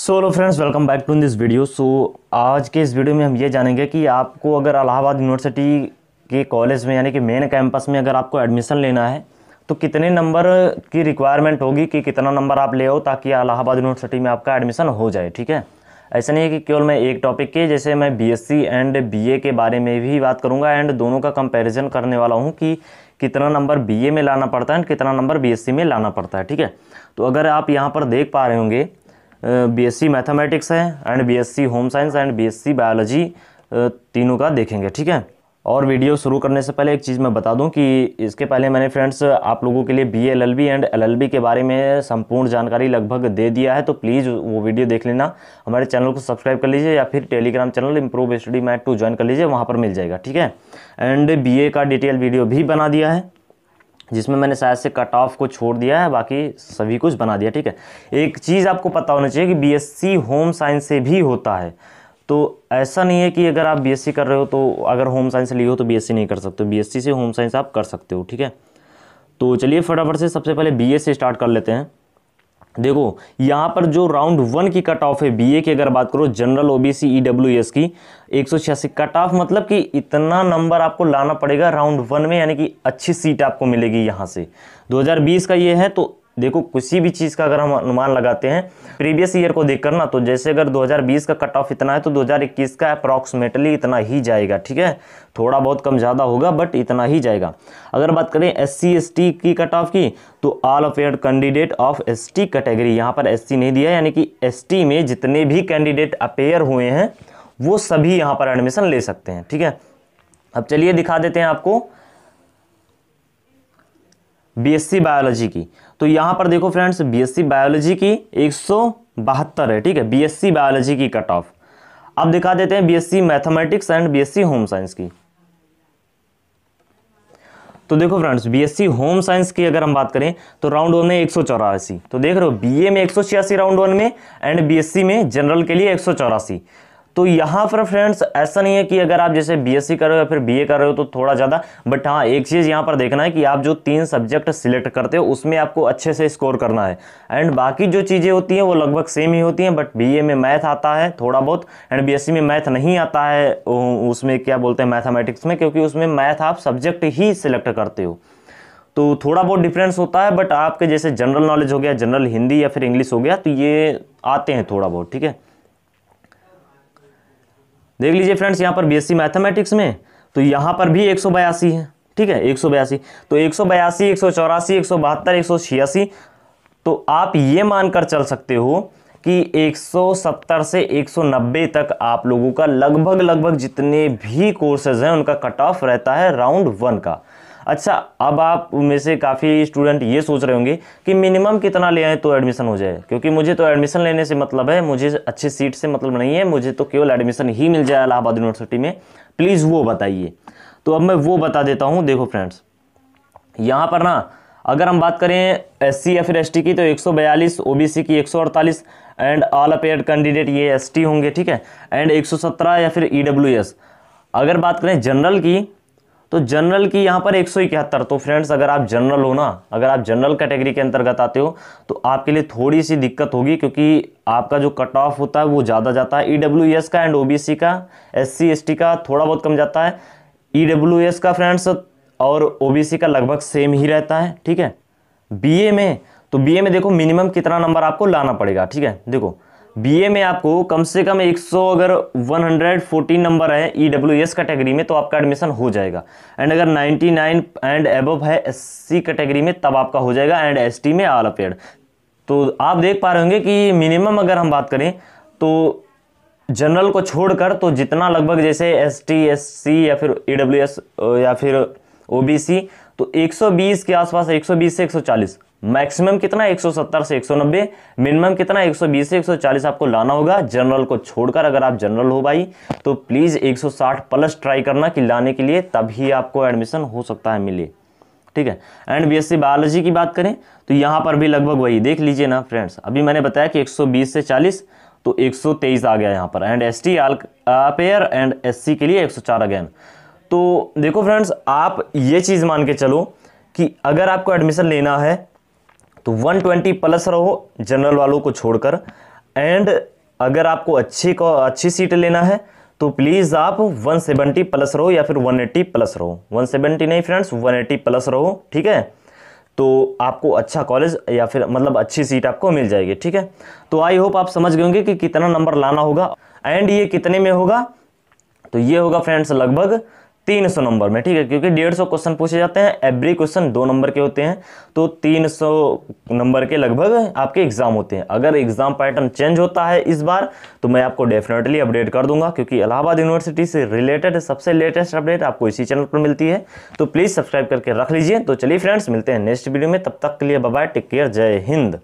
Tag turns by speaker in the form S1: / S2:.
S1: so hello friends welcome back to in this video so आज के इस video में हम ये जानेंगे कि आपको अगर अलाहाबाद यूनिवर्सिटी के कॉलेज में यानी कि मेन कैंपस में अगर आपको एडमिशन लेना है तो कितने नंबर की रिक्वायरमेंट होगी कि कितना नंबर आप ले आओ ताकि अलाहाबाद यूनिवर्सिटी में आपका एडमिशन हो जाए ठीक है ऐसा नहीं है कि केवल मैं एक टॉपिक के जैसे मैं बी एंड बी के बारे में भी बात करूँगा एंड दोनों का कंपेरिजन करने वाला हूँ कि कितना नंबर बी में लाना पड़ता है एंड कितना नंबर बी में लाना पड़ता है ठीक है तो अगर आप यहाँ पर देख पा रहे होंगे बीएससी मैथमेटिक्स है and BSc home science and BSc biology तीनों का देखेंगे ठीक है और वीडियो शुरू करने से पहले एक चीज़ मैं बता दूं कि इसके पहले मैंने फ्रेंड्स आप लोगों के लिए B L L B and L L B के बारे में संपूर्ण जानकारी लगभग दे दिया है तो प्लीज़ वो वीडियो देख लेना हमारे चैनल को सब्सक्राइब कर लीजिए या फिर Telegram channel improve study mat to join कर लीजिए वहाँ पर मिल जाएगा ठीक है एंड बी ए का डिटेल वीडियो भी बना दिया है जिसमें मैंने शायद से कट ऑफ को छोड़ दिया है बाकी सभी कुछ बना दिया ठीक है एक चीज़ आपको पता होना चाहिए कि बीएससी होम साइंस से भी होता है तो ऐसा नहीं है कि अगर आप बीएससी कर रहे हो तो अगर होम साइंस लिए हो तो बीएससी नहीं कर सकते बीएससी से होम साइंस आप कर सकते हो ठीक है तो चलिए फटाफट से सबसे पहले बी स्टार्ट कर लेते हैं देखो यहाँ पर जो राउंड वन की कट ऑफ है बीए की अगर बात करो जनरल ओबीसी ईडब्ल्यूएस की एक कट ऑफ मतलब कि इतना नंबर आपको लाना पड़ेगा राउंड वन में यानी कि अच्छी सीट आपको मिलेगी यहाँ से 2020 का ये है तो देखो किसी भी चीज़ का अगर हम अनुमान लगाते हैं प्रीवियस ईयर को देख कर ना तो जैसे अगर 2020 का कट ऑफ इतना है तो 2021 का अप्रॉक्सीमेटली इतना ही जाएगा ठीक है थोड़ा बहुत कम ज़्यादा होगा बट इतना ही जाएगा अगर बात करें एस सी की कट ऑफ की तो all appear candidate of S T category यहाँ पर एस नहीं दिया यानी कि एस में जितने भी कैंडिडेट अपेयर हुए हैं वो सभी यहाँ पर एडमिशन ले सकते हैं ठीक है अब चलिए दिखा देते हैं आपको बी बायोलॉजी की तो यहाँ पर देखो फ्रेंड्स बीएससी बायोलॉजी की एक है ठीक है बीएससी बायोलॉजी की कट ऑफ अब दिखा देते हैं BSc mathematics and BSc home science की तो देखो फ्रेंड्स बीएससी होम साइंस की अगर हम बात करें तो राउंड वन में एक तो देख रहे हो बीए में एक राउंड वन में एंड बीएससी में जनरल के लिए एक तो यहाँ पर फ्रेंड्स ऐसा नहीं है कि अगर आप जैसे बीएससी कर रहे हो या फिर बीए कर रहे हो तो थोड़ा ज़्यादा बट हाँ एक चीज़ यहाँ पर देखना है कि आप जो तीन सब्जेक्ट सिलेक्ट करते हो उसमें आपको अच्छे से स्कोर करना है एंड बाकी जो चीज़ें होती हैं वो लगभग सेम ही होती हैं बट बी में मैथ आता है थोड़ा बहुत एंड बी में मैथ नहीं आता है उसमें क्या बोलते हैं मैथामेटिक्स में क्योंकि उसमें मैथ आप सब्जेक्ट ही सिलेक्ट करते हो तो थोड़ा बहुत डिफरेंस होता है बट आपके जैसे जनरल नॉलेज हो गया जनरल हिंदी या फिर इंग्लिश हो गया तो ये आते हैं थोड़ा बहुत ठीक है देख लीजिए फ्रेंड्स यहाँ पर बीएससी मैथमेटिक्स में तो यहाँ पर भी एक है ठीक है एक तो एक सौ बयासी एक सौ चौरासी एक सौ बहत्तर एक सौ छियासी तो आप ये मानकर चल सकते हो कि 170 से 190 तक आप लोगों का लगभग लगभग जितने भी कोर्सेज हैं उनका कट ऑफ रहता है राउंड वन का अच्छा अब आप में से काफ़ी स्टूडेंट ये सोच रहे होंगे कि मिनिमम कितना ले आए तो एडमिशन हो जाए क्योंकि मुझे तो एडमिशन लेने से मतलब है मुझे अच्छी सीट से मतलब नहीं है मुझे तो केवल एडमिशन ही मिल जाए इलाहाबाद यूनिवर्सिटी में प्लीज़ वो बताइए तो अब मैं वो बता देता हूँ देखो फ्रेंड्स यहाँ पर ना अगर हम बात करें एस या फिर एस की तो बी सी की अड़तालीस एंड ऑल अपेयर कैंडिडेट ये एस होंगे ठीक है एंड सत्रह या फिर ई e अगर बात करें जनरल की तो जनरल की यहाँ पर एक तो फ्रेंड्स अगर आप जनरल हो ना अगर आप जनरल कैटेगरी के अंतर्गत आते हो तो आपके लिए थोड़ी सी दिक्कत होगी क्योंकि आपका जो कट ऑफ होता है वो ज़्यादा जाता है ई e का एंड ओ का एस सी का थोड़ा बहुत कम जाता है ई e का फ्रेंड्स और ओ का लगभग सेम ही रहता है ठीक है बी में तो बी में देखो मिनिमम कितना नंबर आपको लाना पड़ेगा ठीक है देखो बीए में आपको कम से कम 100 अगर 114 नंबर है ईडब्ल्यूएस e कैटेगरी में तो आपका एडमिशन हो जाएगा एंड अगर 99 एंड एबव है एससी कैटेगरी में तब आपका हो जाएगा एंड एसटी में आल अपेड तो आप देख पा रहे होंगे कि मिनिमम अगर हम बात करें तो जनरल को छोड़कर तो जितना लगभग जैसे एस टी एस सी या फिर ई e या फिर ओ तो 120 के आसपास 120 से 140 मैक्सिमम कितना 170 से 190 मिनिमम कितना 120 से 140 आपको लाना होगा जनरल को छोड़कर अगर आप जनरल हो भाई तो प्लीज़ 160 प्लस ट्राई करना कि लाने के लिए तभी आपको एडमिशन हो सकता है मिले ठीक है एंड बीएससी बायोलॉजी की बात करें तो यहाँ पर भी लगभग वही देख लीजिए ना फ्रेंड्स अभी मैंने बताया कि एक से चालीस तो एक आ गया यहाँ पर and S T pair and S के लिए एक अगेन तो देखो फ्रेंड्स आप ये चीज़ मान के चलो कि अगर आपको एडमिशन लेना है तो 120 प्लस रहो जनरल वालों को छोड़कर एंड अगर आपको अच्छी को अच्छी सीट लेना है तो प्लीज़ आप 170 प्लस रहो या फिर 180 प्लस रहो 170 नहीं फ्रेंड्स 180 प्लस रहो ठीक है तो आपको अच्छा कॉलेज या फिर मतलब अच्छी सीट आपको मिल जाएगी ठीक है तो आई होप आप समझ गए होंगे कि कितना नंबर लाना होगा एंड ये कितने में होगा तो ये होगा फ्रेंड्स लगभग तीन सौ नंबर में ठीक है क्योंकि डेढ़ सौ क्वेश्चन पूछे जाते हैं एवरी क्वेश्चन दो नंबर के होते हैं तो तीन सौ नंबर के लगभग आपके एग्जाम होते हैं अगर एग्जाम पैटर्न चेंज होता है इस बार तो मैं आपको डेफिनेटली अपडेट कर दूंगा क्योंकि इलाहाबाद यूनिवर्सिटी से रिलेटेड सबसे लेटेस्ट अपडेट आपको इसी चैनल पर मिलती है तो प्लीज़ सब्सक्राइब करके रख लीजिए तो चलिए फ्रेंड्स मिलते हैं नेक्स्ट वीडियो में तब तक के लिए बाय टेक केयर जय हिंद